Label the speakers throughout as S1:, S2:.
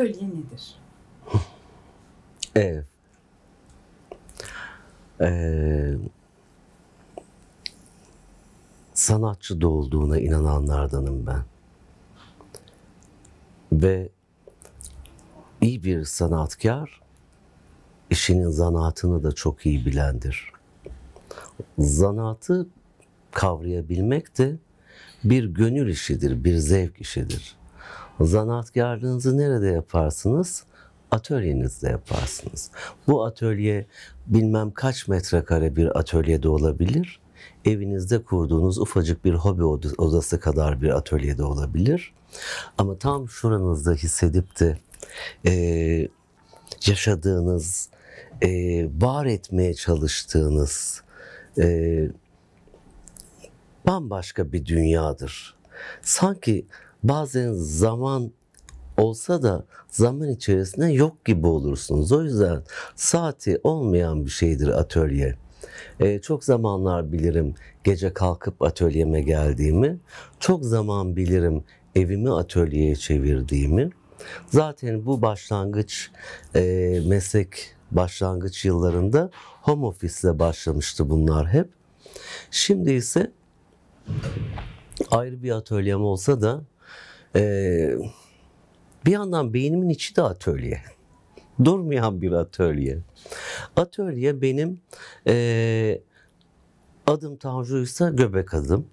S1: atölye nedir? Ev. Ee, sanatçı doğduğuna inananlardanım ben. Ve iyi bir sanatkar işinin zanaatını da çok iyi bilendir. Zanaatı kavrayabilmek de bir gönül işidir, bir zevk işidir. Zanaatkarlığınızı nerede yaparsınız? atölyenizde yaparsınız. Bu atölye bilmem kaç metrekare bir atölyede olabilir. Evinizde kurduğunuz ufacık bir hobi odası kadar bir atölyede olabilir. Ama tam şuranızda hissedip de e, yaşadığınız, e, var etmeye çalıştığınız e, bambaşka bir dünyadır. Sanki bazen zaman olsa da zaman içerisinde yok gibi olursunuz. O yüzden saati olmayan bir şeydir atölye. Ee, çok zamanlar bilirim gece kalkıp atölyeme geldiğimi, çok zaman bilirim evimi atölyeye çevirdiğimi. Zaten bu başlangıç e, meslek başlangıç yıllarında home office'le başlamıştı bunlar hep. Şimdi ise ayrı bir atölyem olsa da ee, bir yandan beynimin içi de atölye. Durmayan bir atölye. Atölye benim e, adım Tanju ise göbek adım.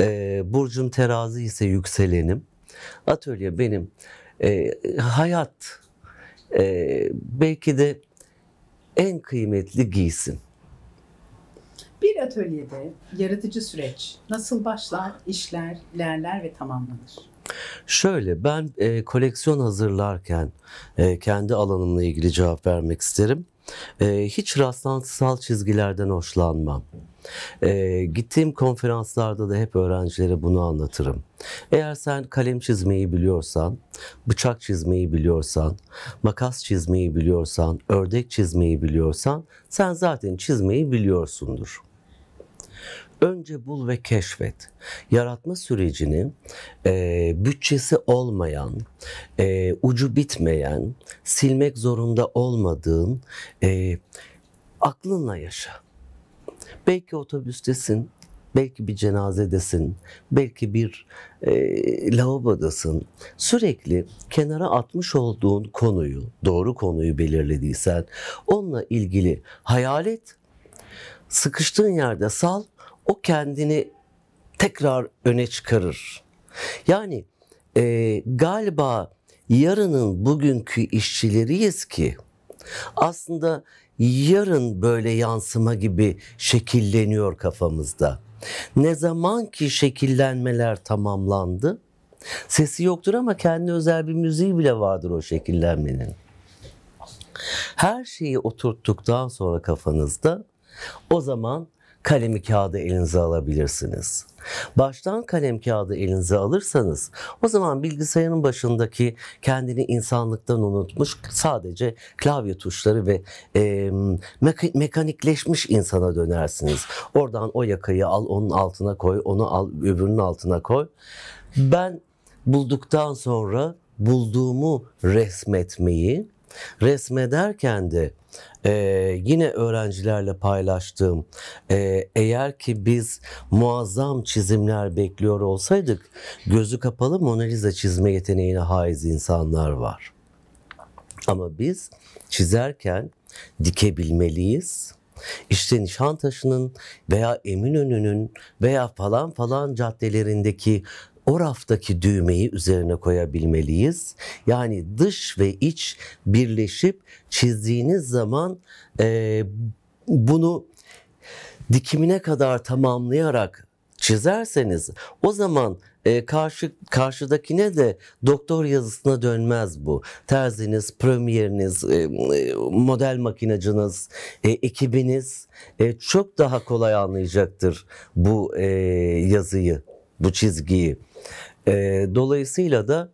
S1: E, burcum terazi ise yükselenim. Atölye benim e, hayat e, belki de en kıymetli giysim. Bir atölyede yaratıcı süreç nasıl başlar, işler, ilerler ve tamamlanır? Şöyle ben e, koleksiyon hazırlarken e, kendi alanımla ilgili cevap vermek isterim. E, hiç rastlantısal çizgilerden hoşlanmam. E, gittiğim konferanslarda da hep öğrencilere bunu anlatırım. Eğer sen kalem çizmeyi biliyorsan, bıçak çizmeyi biliyorsan, makas çizmeyi biliyorsan, ördek çizmeyi biliyorsan sen zaten çizmeyi biliyorsundur. Önce bul ve keşfet. Yaratma sürecini e, bütçesi olmayan, e, ucu bitmeyen, silmek zorunda olmadığın e, aklınla yaşa. Belki otobüstesin, belki bir cenazedesin, belki bir e, lavabodasın. Sürekli kenara atmış olduğun konuyu, doğru konuyu belirlediysen onunla ilgili hayal et sıkıştığın yerde sal, o kendini tekrar öne çıkarır. Yani e, galiba yarının bugünkü işçileriyiz ki aslında yarın böyle yansıma gibi şekilleniyor kafamızda. Ne zaman ki şekillenmeler tamamlandı, sesi yoktur ama kendi özel bir müziği bile vardır o şekillenmenin. Her şeyi oturttuktan sonra kafanızda o zaman kalemi kağıdı elinize alabilirsiniz. Baştan kalem kağıdı elinize alırsanız o zaman bilgisayarın başındaki kendini insanlıktan unutmuş sadece klavye tuşları ve e, mekanikleşmiş insana dönersiniz. Oradan o yakayı al onun altına koy onu al öbürünün altına koy. Ben bulduktan sonra bulduğumu resmetmeyi resmederken de e, yine öğrencilerle paylaştığım e, eğer ki biz muazzam çizimler bekliyor olsaydık gözü kapalı Mona Lisa çizme yeteneğine haiz insanlar var. Ama biz çizerken dikebilmeliyiz. İşte Nişantaşı'nın veya Eminönü'nün veya falan falan caddelerindeki o raftaki düğmeyi üzerine koyabilmeliyiz. Yani dış ve iç birleşip çizdiğiniz zaman e, bunu dikimine kadar tamamlayarak çizerseniz o zaman e, karşı karşıdakine de doktor yazısına dönmez bu. Terziniz, premieriniz, e, e model makinacınız, e, ekibiniz e, çok daha kolay anlayacaktır bu e, yazıyı bu çizgiyi. E, dolayısıyla da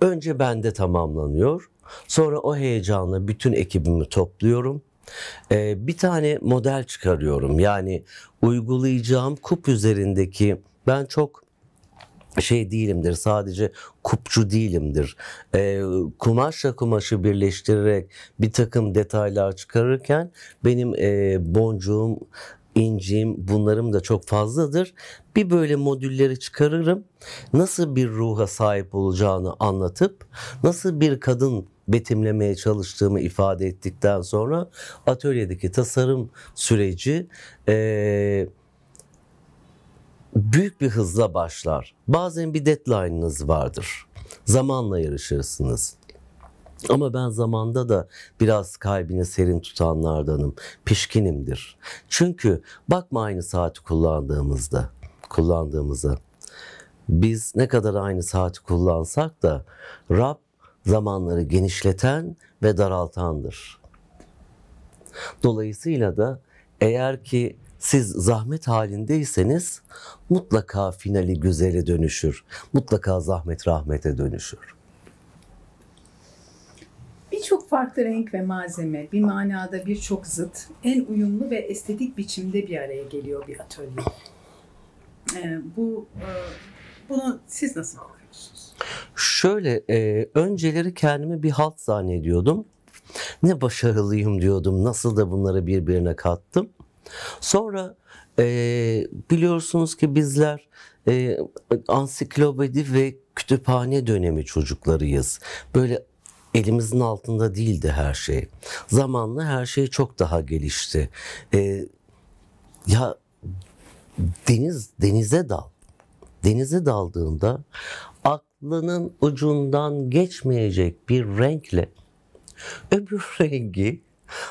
S1: önce bende tamamlanıyor. Sonra o heyecanla bütün ekibimi topluyorum. E, bir tane model çıkarıyorum. Yani uygulayacağım kup üzerindeki ben çok şey değilimdir sadece kupçu değilimdir. E, kumaşla kumaşı birleştirerek bir takım detaylar çıkarırken benim e, boncuğum incim bunlarım da çok fazladır. Bir böyle modülleri çıkarırım. Nasıl bir ruha sahip olacağını anlatıp nasıl bir kadın betimlemeye çalıştığımı ifade ettikten sonra atölyedeki tasarım süreci e, büyük bir hızla başlar. Bazen bir deadline'ınız vardır. Zamanla yarışırsınız. Ama ben zamanda da biraz kalbini serin tutanlardanım. Pişkinimdir. Çünkü bakma aynı saati kullandığımızda, kullandığımıza. Biz ne kadar aynı saati kullansak da Rab zamanları genişleten ve daraltandır. Dolayısıyla da eğer ki siz zahmet halindeyseniz mutlaka finali güzele dönüşür. Mutlaka zahmet rahmete dönüşür. Birçok farklı renk ve malzeme bir manada birçok zıt en uyumlu ve estetik biçimde bir araya geliyor bir atölye. Ee, bu e, bunu siz nasıl bakıyorsunuz? Şöyle e, önceleri kendimi bir halt zannediyordum. Ne başarılıyım diyordum. Nasıl da bunları birbirine kattım. Sonra e, biliyorsunuz ki bizler e, ansiklopedi ve kütüphane dönemi çocuklarıyız. Böyle elimizin altında değildi her şey. Zamanla her şey çok daha gelişti. Ee, ya deniz denize dal. Denize daldığında aklının ucundan geçmeyecek bir renkle öbür rengi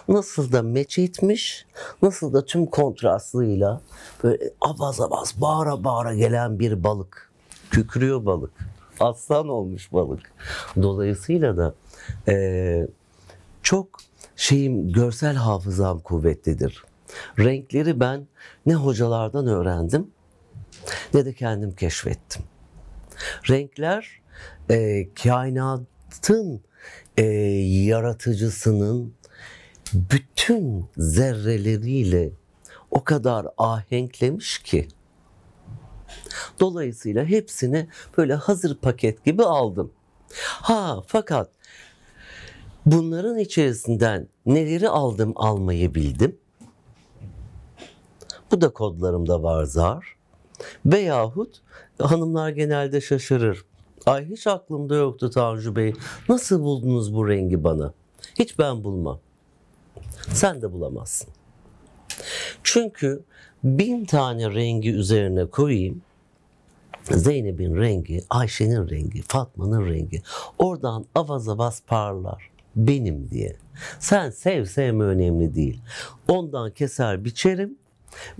S1: nasıl da meç etmiş, nasıl da tüm kontrastıyla böyle abaz abaz bağıra bağıra gelen bir balık. Kükrüyor balık aslan olmuş balık. Dolayısıyla da e, çok şeyim görsel hafızam kuvvetlidir. Renkleri ben ne hocalardan öğrendim ne de kendim keşfettim. Renkler e, kainatın e, yaratıcısının bütün zerreleriyle o kadar ahenklemiş ki Dolayısıyla hepsini böyle hazır paket gibi aldım. Ha fakat bunların içerisinden neleri aldım almayı bildim. Bu da kodlarımda var zar. Veyahut hanımlar genelde şaşırır. Ay hiç aklımda yoktu Tanju Bey. Nasıl buldunuz bu rengi bana? Hiç ben bulmam. Sen de bulamazsın. Çünkü bin tane rengi üzerine koyayım. Zeynep'in rengi, Ayşe'nin rengi, Fatma'nın rengi oradan avaza bas parlar benim diye. Sen sev sevme önemli değil. Ondan keser biçerim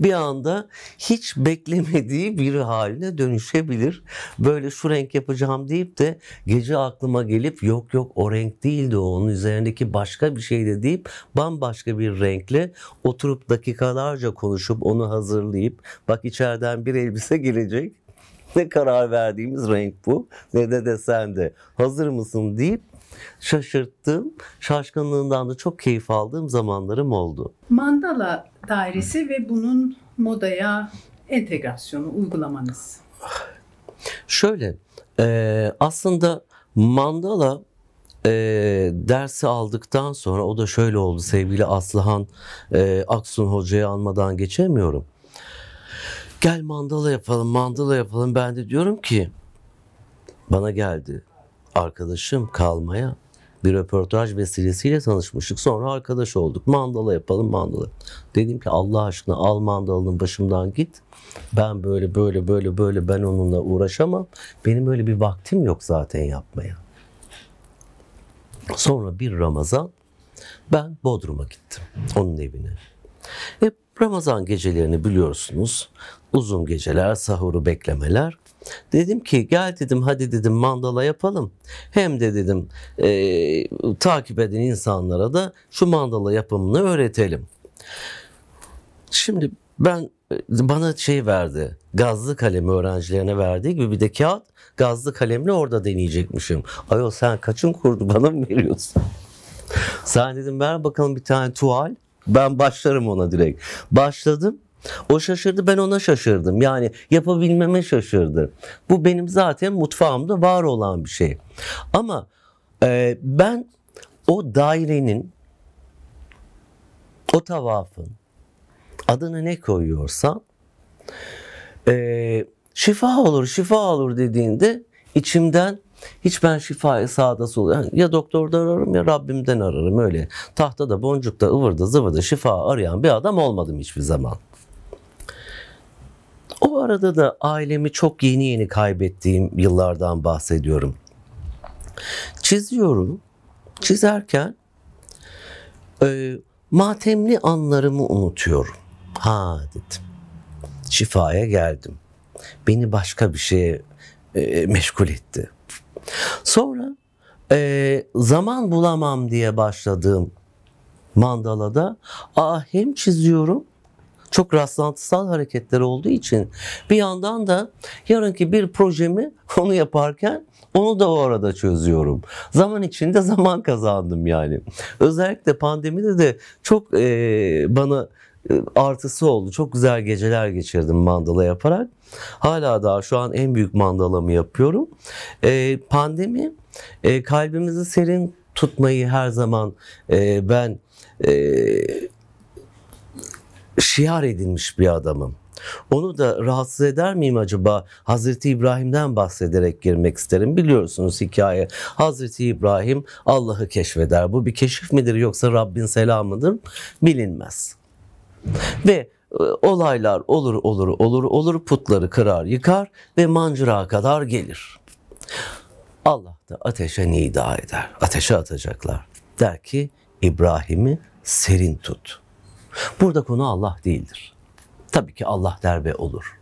S1: bir anda hiç beklemediği bir haline dönüşebilir. Böyle şu renk yapacağım deyip de gece aklıma gelip yok yok o renk değildi o onun üzerindeki başka bir şeydi deyip bambaşka bir renkle oturup dakikalarca konuşup onu hazırlayıp bak içeriden bir elbise gelecek ne karar verdiğimiz renk bu ne de desen de hazır mısın deyip şaşırttığım, şaşkınlığından da çok keyif aldığım zamanlarım oldu. Mandala dairesi ve bunun modaya entegrasyonu uygulamanız. Şöyle, e, aslında mandala e, dersi aldıktan sonra o da şöyle oldu sevgili Aslıhan e, Aksun Hoca'yı almadan geçemiyorum. Gel mandala yapalım, mandala yapalım. Ben de diyorum ki bana geldi arkadaşım kalmaya bir röportaj vesilesiyle tanışmıştık. Sonra arkadaş olduk. Mandala yapalım mandala. Dedim ki Allah aşkına al mandalının başımdan git. Ben böyle böyle böyle böyle ben onunla uğraşamam. Benim öyle bir vaktim yok zaten yapmaya. Sonra bir Ramazan ben Bodrum'a gittim onun evine. Hep Ramazan gecelerini biliyorsunuz uzun geceler, sahuru beklemeler. Dedim ki gel dedim hadi dedim mandala yapalım. Hem de dedim e, takip eden insanlara da şu mandala yapımını öğretelim. Şimdi ben e, bana şey verdi. Gazlı kalemi öğrencilerine verdiği gibi bir de kağıt gazlı kalemle orada deneyecekmişim. Ayo sen kaçın kurdu bana mı veriyorsun? sen dedim ver bakalım bir tane tuval. Ben başlarım ona direkt. Başladım. O şaşırdı ben ona şaşırdım. Yani yapabilmeme şaşırdı. Bu benim zaten mutfağımda var olan bir şey. Ama e, ben o dairenin, o tavafın adını ne koyuyorsan e, şifa olur, şifa olur dediğinde içimden hiç ben şifayı sağda solda ya doktorda ararım ya Rabbimden ararım öyle. Tahtada, boncukta, ıvırda, zıvırda şifa arayan bir adam olmadım hiçbir zaman. O arada da ailemi çok yeni yeni kaybettiğim yıllardan bahsediyorum. Çiziyorum. Çizerken e, matemli anlarımı unutuyorum. Ha dedim. Şifaya geldim. Beni başka bir şeye e, meşgul etti. Sonra e, zaman bulamam diye başladığım mandalada a, hem çiziyorum çok rastlantısal hareketler olduğu için bir yandan da yarınki bir projemi onu yaparken onu da o arada çözüyorum. Zaman içinde zaman kazandım yani. Özellikle pandemide de çok e, bana e, artısı oldu. Çok güzel geceler geçirdim mandala yaparak. Hala daha şu an en büyük mandalamı yapıyorum. E, pandemi e, kalbimizi serin tutmayı her zaman e, ben e, şiar edilmiş bir adamım. Onu da rahatsız eder miyim acaba? Hazreti İbrahim'den bahsederek girmek isterim. Biliyorsunuz hikaye. Hazreti İbrahim Allah'ı keşfeder. Bu bir keşif midir yoksa Rabbin selamıdır? Bilinmez. Ve e, olaylar olur olur olur olur putları kırar yıkar ve mancırağa kadar gelir. Allah da ateşe nida eder. Ateşe atacaklar. Der ki İbrahim'i serin tut. Burada konu Allah değildir. Tabii ki Allah derbe olur.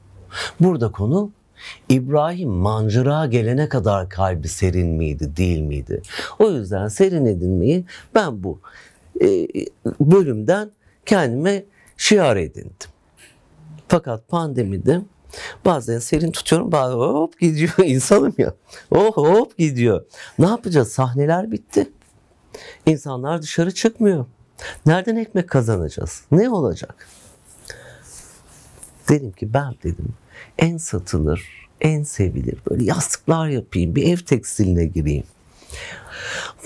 S1: Burada konu İbrahim mancırağa gelene kadar kalbi serin miydi, değil miydi? O yüzden serin edinmeyi ben bu e, bölümden kendime şiar edindim. Fakat pandemide bazen serin tutuyorum, bazen hop gidiyor insanım ya. Oh hop gidiyor. Ne yapacağız? Sahneler bitti. İnsanlar dışarı çıkmıyor. Nereden ekmek kazanacağız? Ne olacak? Dedim ki ben dedim en satılır, en sevilir böyle yastıklar yapayım, bir ev tekstiline gireyim.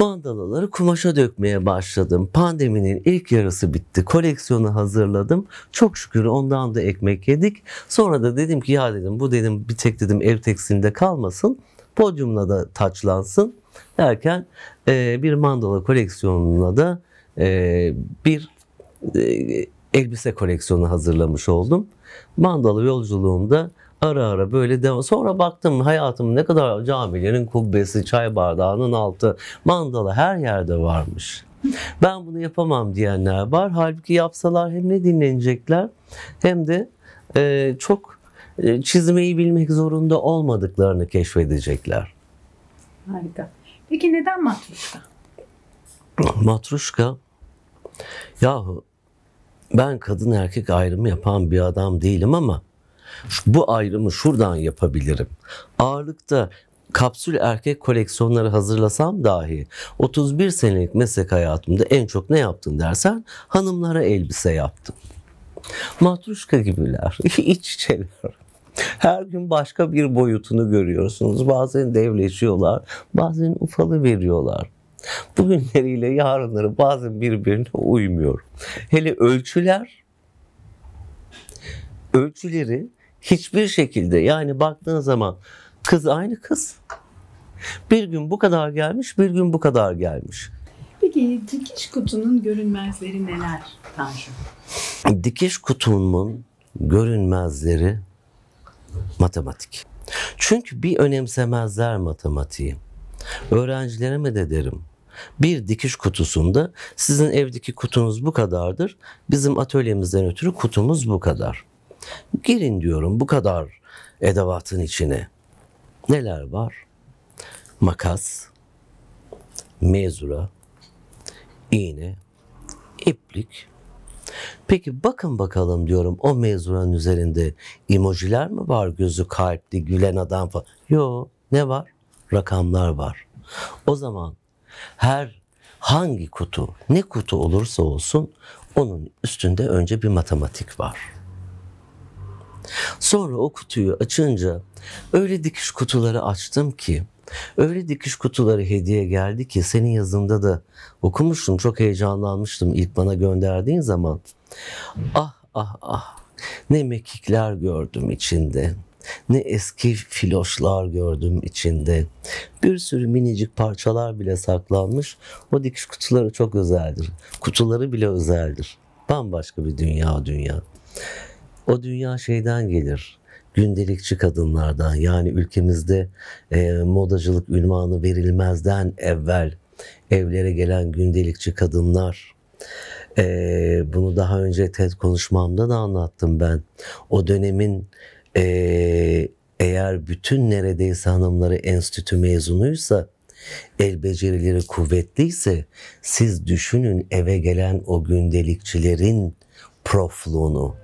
S1: Vandalaları kumaşa dökmeye başladım. Pandeminin ilk yarısı bitti. Koleksiyonu hazırladım. Çok şükür ondan da ekmek yedik. Sonra da dedim ki ya dedim bu dedim bir tek dedim ev tekstilinde kalmasın. Podyumla da taçlansın. Derken e, bir mandala koleksiyonuna da ee, bir e, elbise koleksiyonu hazırlamış oldum. Mandalı yolculuğumda ara ara böyle devam. Sonra baktım hayatım ne kadar camilerin kubbesi, çay bardağının altı, mandala her yerde varmış. Ben bunu yapamam diyenler var. Halbuki yapsalar hem ne dinlenecekler hem de e, çok e, çizmeyi bilmek zorunda olmadıklarını keşfedecekler. Harika. Peki neden matruşka? Matruşka yahu ben kadın erkek ayrımı yapan bir adam değilim ama bu ayrımı şuradan yapabilirim. Ağırlıkta kapsül erkek koleksiyonları hazırlasam dahi 31 senelik meslek hayatımda en çok ne yaptın dersen hanımlara elbise yaptım. Matruşka gibiler, iç içeler. Her gün başka bir boyutunu görüyorsunuz. Bazen devleşiyorlar, bazen ufalı veriyorlar. Bugünleriyle yarınları bazen birbirine uymuyor. Hele ölçüler, ölçüleri hiçbir şekilde yani baktığın zaman kız aynı kız. Bir gün bu kadar gelmiş, bir gün bu kadar gelmiş. Peki dikiş kutunun görünmezleri neler Tanju? Dikiş kutunun görünmezleri matematik. Çünkü bir önemsemezler matematiği. Öğrencilerime de derim bir dikiş kutusunda sizin evdeki kutunuz bu kadardır. Bizim atölyemizden ötürü kutumuz bu kadar. Girin diyorum bu kadar edevatın içine. Neler var? Makas, mezura, iğne, iplik. Peki bakın bakalım diyorum o mezuranın üzerinde emojiler mi var gözü kalpli gülen adam falan? yok ne var? Rakamlar var. O zaman her hangi kutu, ne kutu olursa olsun onun üstünde önce bir matematik var. Sonra o kutuyu açınca öyle dikiş kutuları açtım ki öyle dikiş kutuları hediye geldi ki senin yazında da okumuştum çok heyecanlanmıştım ilk bana gönderdiğin zaman. Ah ah ah ne mekikler gördüm içinde ne eski filoşlar gördüm içinde. Bir sürü minicik parçalar bile saklanmış. O dikiş kutuları çok özeldir. Kutuları bile özeldir. Bambaşka bir dünya dünya. O dünya şeyden gelir gündelikçi kadınlardan yani ülkemizde e, modacılık ünvanı verilmezden evvel evlere gelen gündelikçi kadınlar. E, bunu daha önce TED konuşmamda da anlattım ben. O dönemin e, eğer bütün neredeyse hanımları enstitü mezunuysa el becerileri kuvvetliyse siz düşünün eve gelen o gündelikçilerin profluğunu